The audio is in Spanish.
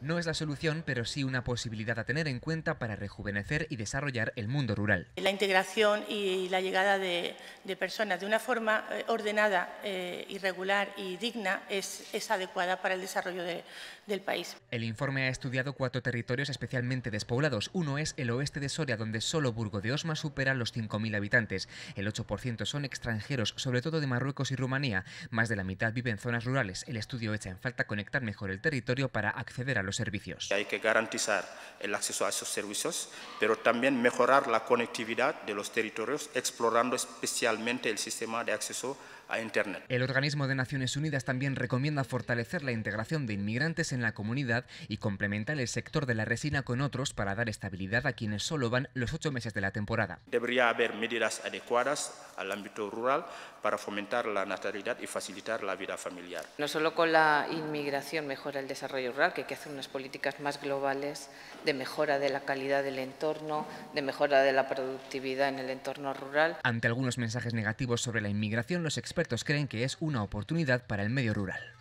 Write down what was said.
No es la solución, pero sí una posibilidad a tener en cuenta para rejuvenecer y desarrollar el mundo rural. La integración y la llegada de, personas de una forma eh, ordenada, eh, irregular y digna es, es, adecuada para el desarrollo del país. El informe ha estudiado cuatro territorios especialmente despoblados. Uno es el oeste de Soria, donde solo Burgo de Osma supera los 5.000 habitantes. El 8% son extranjeros, sobre todo de Marruecos y Rumanía. Más de la mitad vive en zonas rurales. El estudio echa en falta conectar mejor el territorio para acceder a los servicios. Hay que garantizar el acceso a esos servicios, pero también mejorar la conectividad de los territorios, explorando especialmente el sistema de acceso a Internet. El organismo de Naciones Unidas también recomienda fortalecer la integración de inmigrantes en la comunidad y complementar el sector de la resina con otros para dar estabilidad a quienes solo van los ocho meses de la temporada. Debería haber medidas adecuadas al ámbito rural para fomentar la natalidad y facilitar la vida familiar. No solo con la inmigración mejora el desarrollo rural, que hay que hacer un unas políticas más globales de mejora de la calidad del entorno, de mejora de la productividad en el entorno rural. Ante algunos mensajes negativos sobre la inmigración, los expertos creen que es una oportunidad para el medio rural.